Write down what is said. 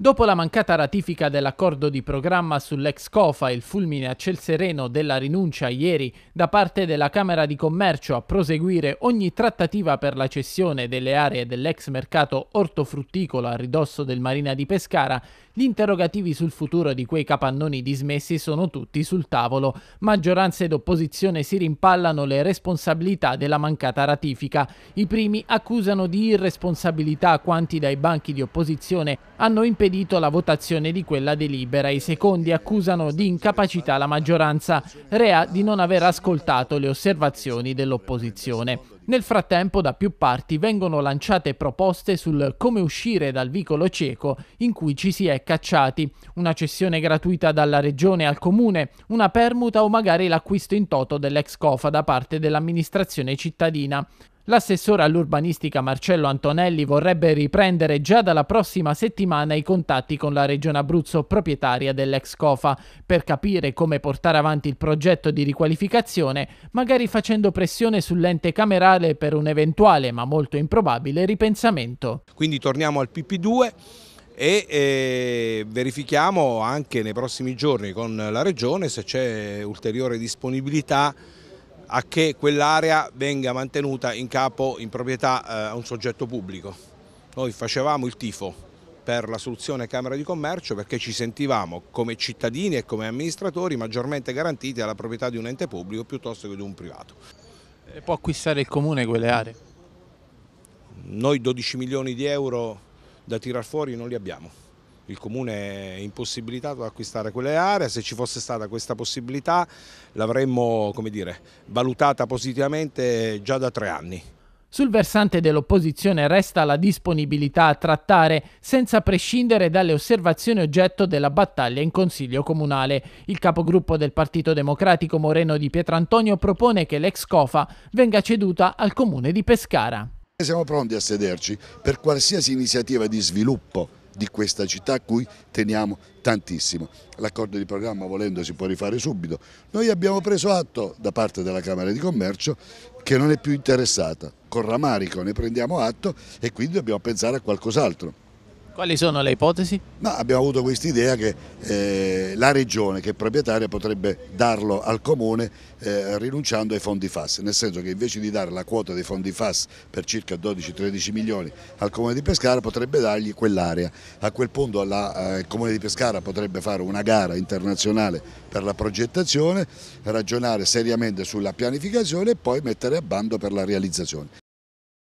Dopo la mancata ratifica dell'accordo di programma sull'ex COFA e il fulmine a ciel sereno della rinuncia ieri da parte della Camera di Commercio a proseguire ogni trattativa per la cessione delle aree dell'ex mercato ortofrutticolo a ridosso del Marina di Pescara, gli interrogativi sul futuro di quei capannoni dismessi sono tutti sul tavolo. Maggioranza ed opposizione si rimpallano le responsabilità della mancata ratifica. I primi accusano di irresponsabilità quanti dai banchi di opposizione hanno impedito la votazione di quella delibera. I secondi accusano di incapacità la maggioranza, rea di non aver ascoltato le osservazioni dell'opposizione. Nel frattempo da più parti vengono lanciate proposte sul come uscire dal vicolo cieco in cui ci si è cacciati, una cessione gratuita dalla regione al comune, una permuta o magari l'acquisto in toto dell'ex cofa da parte dell'amministrazione cittadina. L'assessore all'urbanistica Marcello Antonelli vorrebbe riprendere già dalla prossima settimana i contatti con la Regione Abruzzo proprietaria dell'ex COFA per capire come portare avanti il progetto di riqualificazione, magari facendo pressione sull'ente camerale per un eventuale ma molto improbabile ripensamento. Quindi torniamo al PP2 e eh, verifichiamo anche nei prossimi giorni con la Regione se c'è ulteriore disponibilità a che quell'area venga mantenuta in capo, in proprietà eh, a un soggetto pubblico. Noi facevamo il tifo per la soluzione Camera di Commercio perché ci sentivamo come cittadini e come amministratori maggiormente garantiti alla proprietà di un ente pubblico piuttosto che di un privato. E può acquistare il Comune quelle aree? Noi 12 milioni di euro da tirar fuori non li abbiamo il comune è impossibilitato ad acquistare quelle aree, se ci fosse stata questa possibilità l'avremmo valutata positivamente già da tre anni. Sul versante dell'opposizione resta la disponibilità a trattare, senza prescindere dalle osservazioni oggetto della battaglia in Consiglio Comunale. Il capogruppo del Partito Democratico Moreno di Pietrantonio propone che l'ex COFA venga ceduta al Comune di Pescara. Siamo pronti a sederci per qualsiasi iniziativa di sviluppo di questa città a cui teniamo tantissimo. L'accordo di programma volendo si può rifare subito. Noi abbiamo preso atto da parte della Camera di Commercio che non è più interessata, con ramarico ne prendiamo atto e quindi dobbiamo pensare a qualcos'altro. Quali sono le ipotesi? No, abbiamo avuto questa idea che eh, la regione che è proprietaria potrebbe darlo al comune eh, rinunciando ai fondi FAS, nel senso che invece di dare la quota dei fondi FAS per circa 12-13 milioni al comune di Pescara potrebbe dargli quell'area. A quel punto la, eh, il comune di Pescara potrebbe fare una gara internazionale per la progettazione, ragionare seriamente sulla pianificazione e poi mettere a bando per la realizzazione.